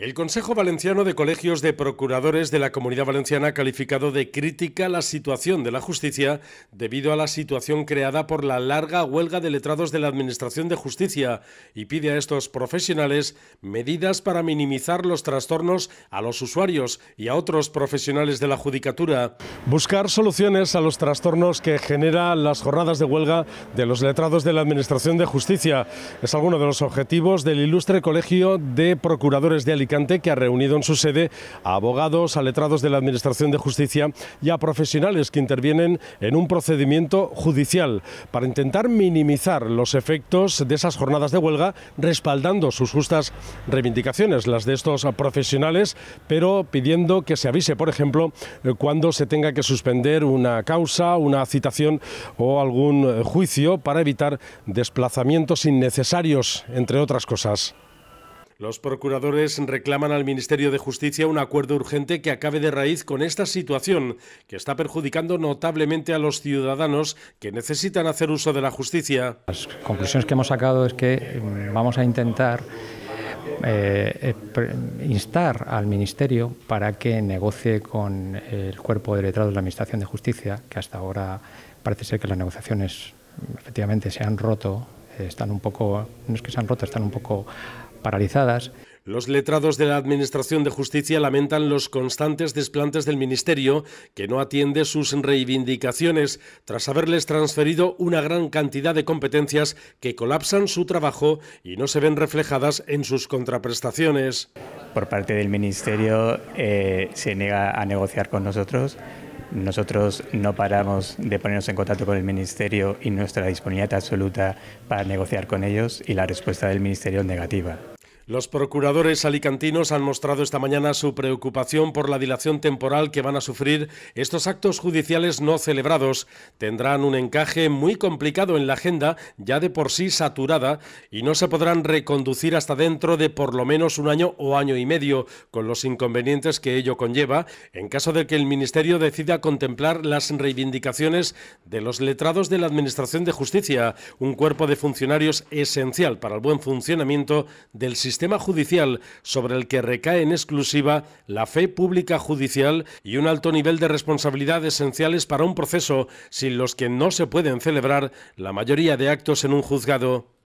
El Consejo Valenciano de Colegios de Procuradores de la Comunidad Valenciana ha calificado de crítica la situación de la justicia debido a la situación creada por la larga huelga de letrados de la Administración de Justicia y pide a estos profesionales medidas para minimizar los trastornos a los usuarios y a otros profesionales de la judicatura. Buscar soluciones a los trastornos que generan las jornadas de huelga de los letrados de la Administración de Justicia es alguno de los objetivos del ilustre Colegio de Procuradores de Alicante que ha reunido en su sede a abogados, a letrados de la Administración de Justicia y a profesionales que intervienen en un procedimiento judicial para intentar minimizar los efectos de esas jornadas de huelga, respaldando sus justas reivindicaciones, las de estos profesionales, pero pidiendo que se avise, por ejemplo, eh, cuando se tenga que suspender una causa, una citación o algún juicio para evitar desplazamientos innecesarios, entre otras cosas. Los procuradores reclaman al Ministerio de Justicia un acuerdo urgente que acabe de raíz con esta situación, que está perjudicando notablemente a los ciudadanos que necesitan hacer uso de la justicia. Las conclusiones que hemos sacado es que eh, vamos a intentar eh, eh, instar al Ministerio para que negocie con el cuerpo de letrados de la Administración de Justicia, que hasta ahora parece ser que las negociaciones efectivamente se han roto, están un poco, no es que se han roto, están un poco paralizadas. Los letrados de la Administración de Justicia lamentan los constantes desplantes del Ministerio, que no atiende sus reivindicaciones, tras haberles transferido una gran cantidad de competencias que colapsan su trabajo y no se ven reflejadas en sus contraprestaciones. Por parte del Ministerio eh, se niega a negociar con nosotros nosotros no paramos de ponernos en contacto con el Ministerio y nuestra disponibilidad absoluta para negociar con ellos y la respuesta del Ministerio es negativa. Los procuradores alicantinos han mostrado esta mañana su preocupación por la dilación temporal que van a sufrir estos actos judiciales no celebrados. Tendrán un encaje muy complicado en la agenda, ya de por sí saturada, y no se podrán reconducir hasta dentro de por lo menos un año o año y medio, con los inconvenientes que ello conlleva, en caso de que el Ministerio decida contemplar las reivindicaciones de los letrados de la Administración de Justicia, un cuerpo de funcionarios esencial para el buen funcionamiento del sistema sistema judicial sobre el que recae en exclusiva la fe pública judicial y un alto nivel de responsabilidad esenciales para un proceso sin los que no se pueden celebrar la mayoría de actos en un juzgado.